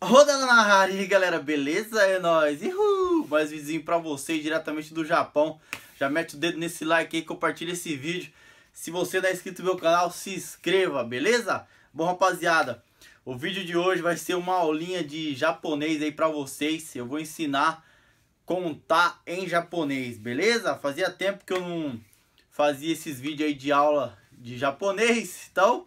Rodando na Hari, galera, beleza? É nóis! Uhul! Mais vizinho pra vocês diretamente do Japão. Já mete o dedo nesse like aí, compartilha esse vídeo. Se você não é inscrito no meu canal, se inscreva, beleza? Bom, rapaziada, o vídeo de hoje vai ser uma aulinha de japonês aí pra vocês. Eu vou ensinar contar em japonês, beleza? Fazia tempo que eu não fazia esses vídeos aí de aula de japonês, então...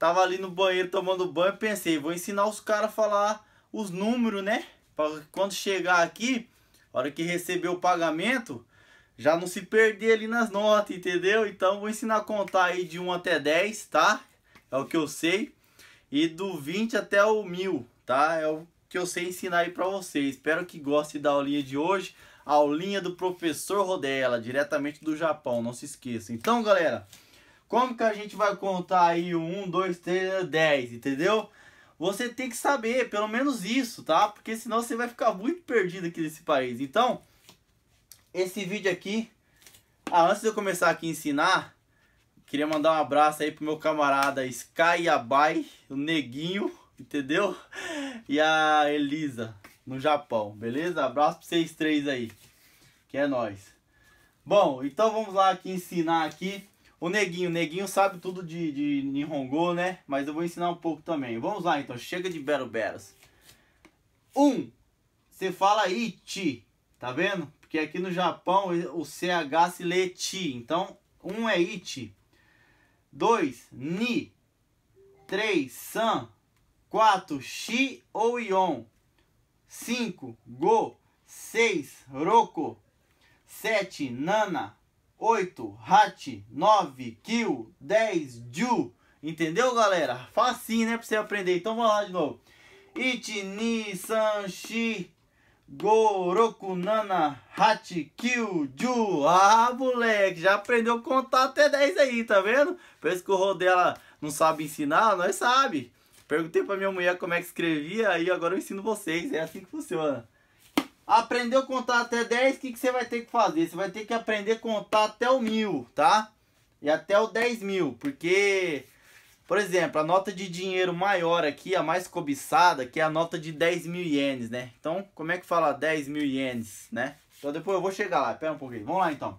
Tava ali no banheiro tomando banho, pensei, vou ensinar os caras a falar os números, né? Para quando chegar aqui, hora que receber o pagamento, já não se perder ali nas notas, entendeu? Então vou ensinar a contar aí de 1 até 10, tá? É o que eu sei. E do 20 até o 1000, tá? É o que eu sei ensinar aí para vocês. Espero que goste da aulinha de hoje. A aulinha do professor Rodella, diretamente do Japão, não se esqueça. Então, galera, como que a gente vai contar aí o 1, 2, 3, 10, entendeu? Você tem que saber pelo menos isso, tá? Porque senão você vai ficar muito perdido aqui nesse país. Então, esse vídeo aqui, ah, antes de eu começar aqui a ensinar, queria mandar um abraço aí pro meu camarada Sky Abai, o Neguinho, entendeu? E a Elisa, no Japão, beleza? Abraço pra vocês três aí, que é nós. Bom, então vamos lá aqui ensinar aqui o Neguinho, o Neguinho sabe tudo de, de Nihongo, né? Mas eu vou ensinar um pouco também. Vamos lá então, chega de beruberas. Um, você fala iti, tá vendo? Porque aqui no Japão o CH se lê ti, então um é iti. Dois, ni. Três, san. Quatro, shi ou ion. Cinco, go. Seis, roko. Sete, nana. 8, hat, 9, kill, 10, ju. Entendeu, galera? Facinho, né? Pra você aprender. Então vamos lá de novo. Itini, shi Goroku, Nana, Hachi, Kyu, Ju. Ah, moleque, já aprendeu a contar até 10 aí, tá vendo? Parece que o rol dela não sabe ensinar, nós sabe. Perguntei pra minha mulher como é que escrevia, aí agora eu ensino vocês. É assim que funciona. Aprendeu a contar até 10, o que, que você vai ter que fazer? Você vai ter que aprender a contar até o mil, tá? E até o 10 mil, porque, por exemplo, a nota de dinheiro maior aqui, a mais cobiçada, que é a nota de 10 mil ienes, né? Então, como é que fala 10 mil ienes, né? Então depois eu vou chegar lá, pera um pouquinho. Vamos lá então.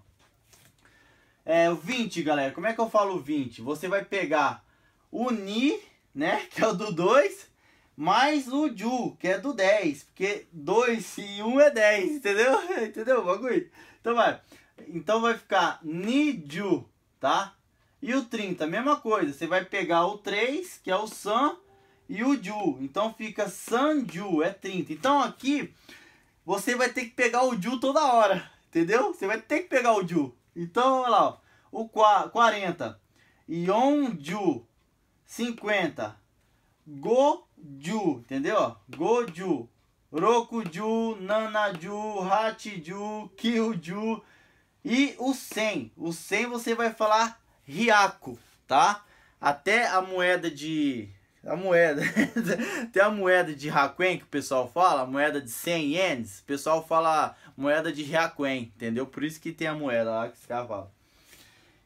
É, o 20, galera, como é que eu falo 20? Você vai pegar o Ni, né, que é o do 2, mais o Ju, que é do 10, porque 2 e 1 é 10, entendeu? entendeu o bagulho? Então vai. Então vai ficar Niju, tá? E o 30, mesma coisa. Você vai pegar o 3, que é o San, e o Ju. Então fica Sanju, é 30. Então aqui você vai ter que pegar o Ju toda hora, entendeu? Você vai ter que pegar o Ju. Então, olha lá, ó. o 40, Yonju, 50, Go ju, entendeu? Goju. Rokuju, Nanaju, Hachiju, Kyuju e o 100. O 100 você vai falar Riaco, tá? Até a moeda de... A moeda... Até a moeda de Hakuen que o pessoal fala, a moeda de 100 ienes, o pessoal fala moeda de Hakuen, entendeu? Por isso que tem a moeda lá que os caras falam.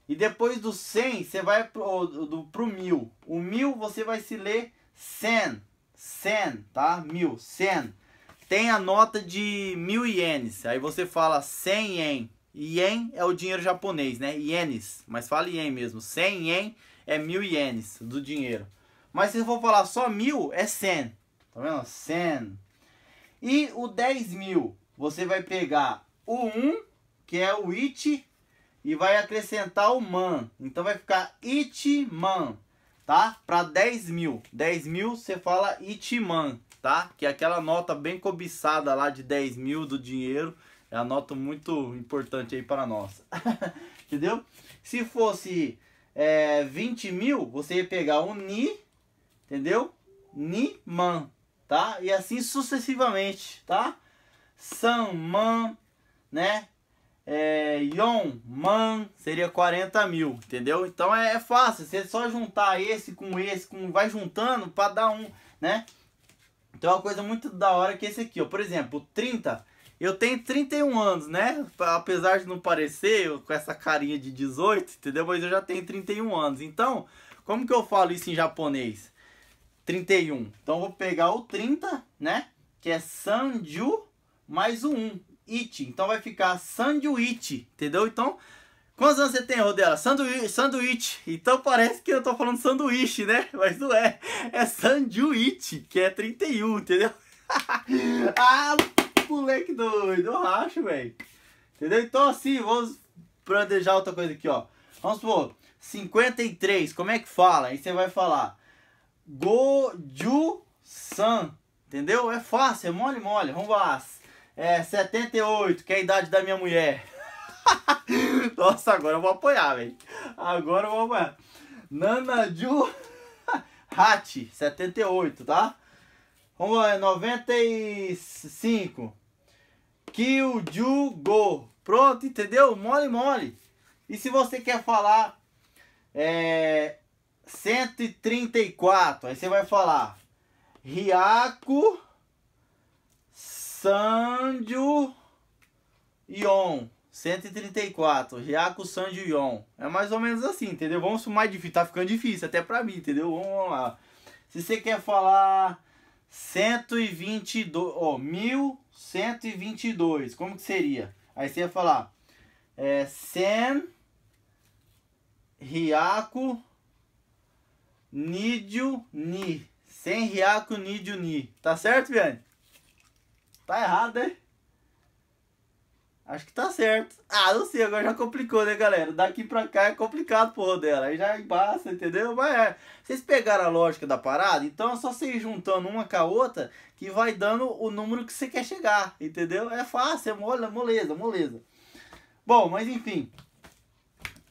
E depois do 100, você vai pro, do, pro mil, O mil você vai se ler sen, sen, tá? Mil, sen. Tem a nota de mil ienes. Aí você fala cem yen. Ien é o dinheiro japonês, né? Ienes. Mas fala yen mesmo. Cem yen é mil ienes do dinheiro. Mas se eu for falar só mil, é sen. Tá vendo? Sen. E o 10 mil, você vai pegar o um que é o it, e vai acrescentar o man. Então vai ficar it man tá? Para 10 mil. 10 mil você fala Itiman, tá? Que é aquela nota bem cobiçada lá de 10 mil do dinheiro. É a nota muito importante aí para nós. Entendeu? Se fosse é, 20 mil, você ia pegar o Ni, entendeu? ni man tá? E assim sucessivamente, tá? Sanman, né? é, yon man seria 40 mil, entendeu? Então é, é, fácil, você só juntar esse com esse, com vai juntando para dar um, né? Então é uma coisa muito da hora que esse aqui, ó. Por exemplo, 30, eu tenho 31 anos, né? Apesar de não parecer, eu, com essa carinha de 18, entendeu? Mas eu já tenho 31 anos. Então, como que eu falo isso em japonês? 31. Então eu vou pegar o 30, né? Que é Sanju mais o 1 it. Então vai ficar sanduíche, entendeu? Então, quantos anos você tem, Rodela? Sanduíche, Então parece que eu tô falando sanduíche, né? Mas não é. É sanduíche, que é 31, entendeu? ah, moleque doido, eu racho, velho. Entendeu? Então assim, vamos planejar outra coisa aqui, ó. Vamos supor, 53, como é que fala? Aí você vai falar Goju-san, entendeu? É fácil, é mole, mole. Vamos lá. É, 78, que é a idade da minha mulher. Nossa, agora eu vou apoiar, velho. Agora eu vou apoiar. Nanaju Hat, 78, tá? Vamos lá, 95. É Kyuju Go. Pronto, entendeu? Mole, mole. E se você quer falar é, 134, aí você vai falar Riaco Sanju Yon. 134, Riaco Sandio Yon. É mais ou menos assim, entendeu? Vamos sumar difícil. Tá ficando difícil até pra mim, entendeu? Vamos lá. Se você quer falar 122, ó, 1122, como que seria? Aí você ia falar é, Sen Riaco Nidio Ni. Sen Riaco Nidio Ni. Tá certo, Viane? Tá errado, né? Acho que tá certo. Ah, não sei, agora já complicou, né, galera? Daqui pra cá é complicado, porra, dela. Aí já embaça, entendeu? Mas é. Vocês pegaram a lógica da parada? Então é só ir juntando uma com a outra que vai dando o número que você quer chegar, entendeu? É fácil, é mole, é moleza, moleza. Bom, mas enfim.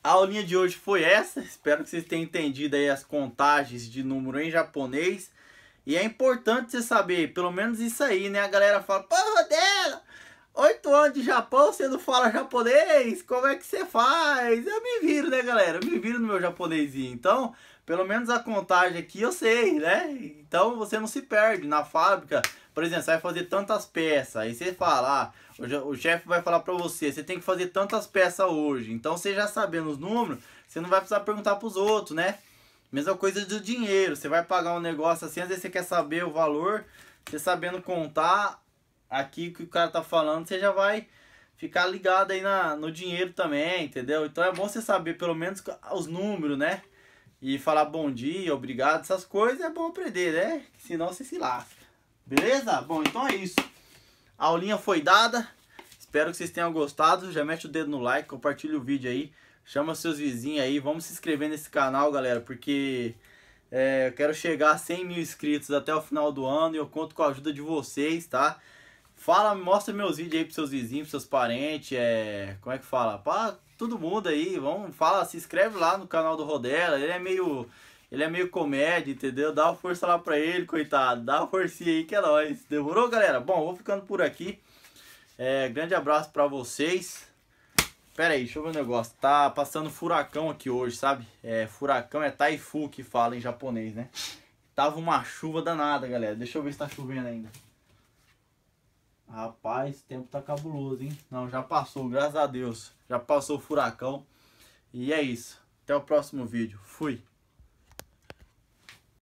A aulinha de hoje foi essa. Espero que vocês tenham entendido aí as contagens de número em japonês. E é importante você saber, pelo menos isso aí, né? A galera fala, pô, dela, oito anos de Japão, você não fala japonês, como é que você faz? Eu me viro, né, galera? Eu me viro no meu japonesinho. Então, pelo menos a contagem aqui eu sei, né? Então você não se perde na fábrica. Por exemplo, você vai fazer tantas peças. Aí você fala, ah, o chefe vai falar para você, você tem que fazer tantas peças hoje. Então você já sabendo os números, você não vai precisar perguntar para os outros, né? Mesma coisa do dinheiro. Você vai pagar um negócio assim, às vezes você quer saber o valor. Você sabendo contar aqui o que o cara tá falando, você já vai ficar ligado aí na, no dinheiro também, entendeu? Então é bom você saber pelo menos os números, né? E falar bom dia, obrigado, essas coisas é bom aprender, né? Senão você se lasca. Beleza? Bom, então é isso. A aulinha foi dada. Espero que vocês tenham gostado. Já mete o dedo no like, compartilha o vídeo aí. Chama seus vizinhos aí, vamos se inscrever nesse canal, galera, porque é, eu quero chegar a 100 mil inscritos até o final do ano e eu conto com a ajuda de vocês, tá? Fala, mostra meus vídeos aí pros seus vizinhos, pros seus parentes, é, como é que fala? Pra todo mundo aí, vamos, fala, se inscreve lá no canal do Rodela, ele é meio... Ele é meio comédia, entendeu? Dá uma força lá pra ele, coitado. Dá uma forcinha aí que é nóis. Demorou, galera? Bom, vou ficando por aqui. É, grande abraço para vocês. Pera aí, deixa eu ver um negócio. Tá passando furacão aqui hoje, sabe? É, furacão é taifu que fala em japonês, né? Tava uma chuva danada, galera. Deixa eu ver se tá chovendo ainda. Rapaz, o tempo tá cabuloso, hein? Não, já passou, graças a Deus. Já passou o furacão. E é isso. Até o próximo vídeo. Fui.